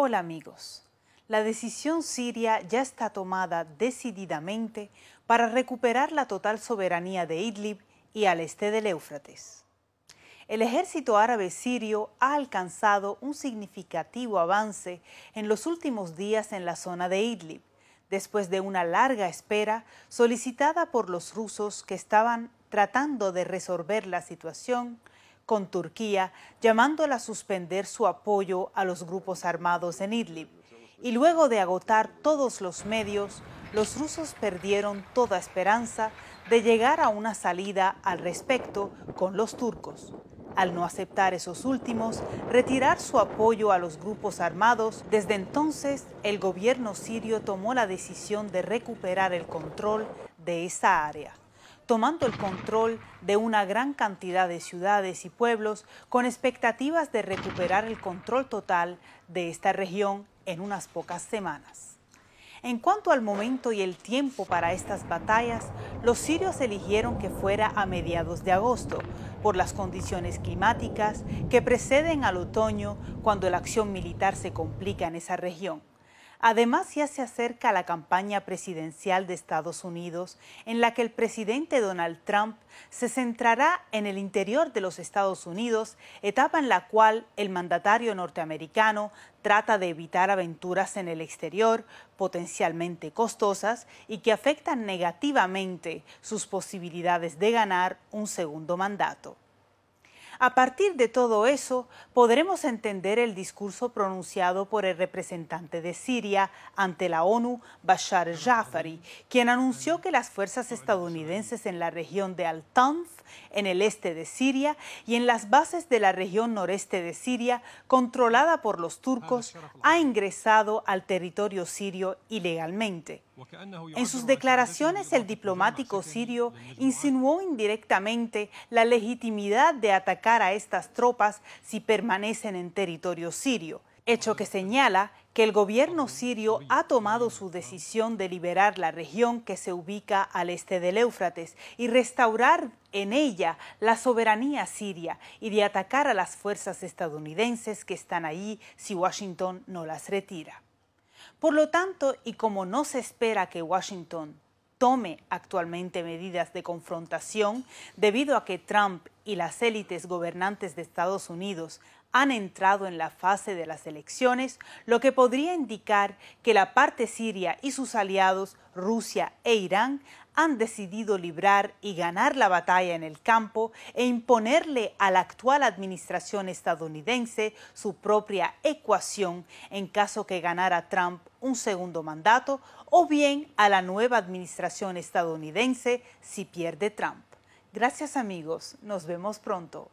Hola amigos, la decisión siria ya está tomada decididamente para recuperar la total soberanía de Idlib y al este del Éufrates. El ejército árabe sirio ha alcanzado un significativo avance en los últimos días en la zona de Idlib, después de una larga espera solicitada por los rusos que estaban tratando de resolver la situación con Turquía, llamándola a suspender su apoyo a los grupos armados en Idlib. Y luego de agotar todos los medios, los rusos perdieron toda esperanza de llegar a una salida al respecto con los turcos. Al no aceptar esos últimos, retirar su apoyo a los grupos armados, desde entonces el gobierno sirio tomó la decisión de recuperar el control de esa área tomando el control de una gran cantidad de ciudades y pueblos con expectativas de recuperar el control total de esta región en unas pocas semanas. En cuanto al momento y el tiempo para estas batallas, los sirios eligieron que fuera a mediados de agosto, por las condiciones climáticas que preceden al otoño cuando la acción militar se complica en esa región. Además, ya se acerca la campaña presidencial de Estados Unidos, en la que el presidente Donald Trump se centrará en el interior de los Estados Unidos, etapa en la cual el mandatario norteamericano trata de evitar aventuras en el exterior potencialmente costosas y que afectan negativamente sus posibilidades de ganar un segundo mandato. A partir de todo eso, podremos entender el discurso pronunciado por el representante de Siria ante la ONU, Bashar Jafari, quien anunció que las fuerzas estadounidenses en la región de Al-Tanf, en el este de Siria, y en las bases de la región noreste de Siria, controlada por los turcos, ha ingresado al territorio sirio ilegalmente. En sus declaraciones, el diplomático sirio insinuó indirectamente la legitimidad de atacar a estas tropas si permanecen en territorio sirio, hecho que señala que el gobierno sirio ha tomado su decisión de liberar la región que se ubica al este del Éufrates y restaurar en ella la soberanía siria y de atacar a las fuerzas estadounidenses que están ahí si Washington no las retira. Por lo tanto, y como no se espera que Washington tome actualmente medidas de confrontación debido a que Trump y las élites gobernantes de Estados Unidos han entrado en la fase de las elecciones, lo que podría indicar que la parte siria y sus aliados, Rusia e Irán, han decidido librar y ganar la batalla en el campo e imponerle a la actual administración estadounidense su propia ecuación en caso que ganara Trump un segundo mandato o bien a la nueva administración estadounidense si pierde Trump. Gracias amigos, nos vemos pronto.